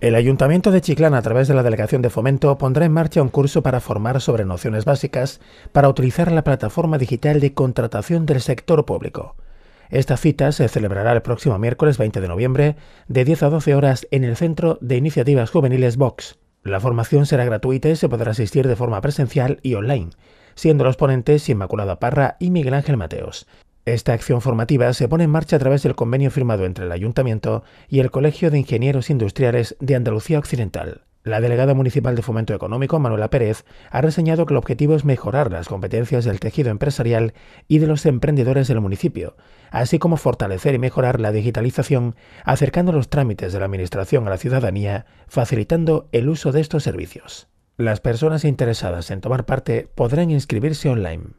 El Ayuntamiento de Chiclán, a través de la Delegación de Fomento, pondrá en marcha un curso para formar sobre nociones básicas para utilizar la plataforma digital de contratación del sector público. Esta cita se celebrará el próximo miércoles 20 de noviembre, de 10 a 12 horas, en el Centro de Iniciativas Juveniles Vox. La formación será gratuita y se podrá asistir de forma presencial y online, siendo los ponentes Inmaculada Parra y Miguel Ángel Mateos. Esta acción formativa se pone en marcha a través del convenio firmado entre el Ayuntamiento y el Colegio de Ingenieros Industriales de Andalucía Occidental. La delegada municipal de Fomento Económico, Manuela Pérez, ha reseñado que el objetivo es mejorar las competencias del tejido empresarial y de los emprendedores del municipio, así como fortalecer y mejorar la digitalización, acercando los trámites de la Administración a la ciudadanía, facilitando el uso de estos servicios. Las personas interesadas en tomar parte podrán inscribirse online.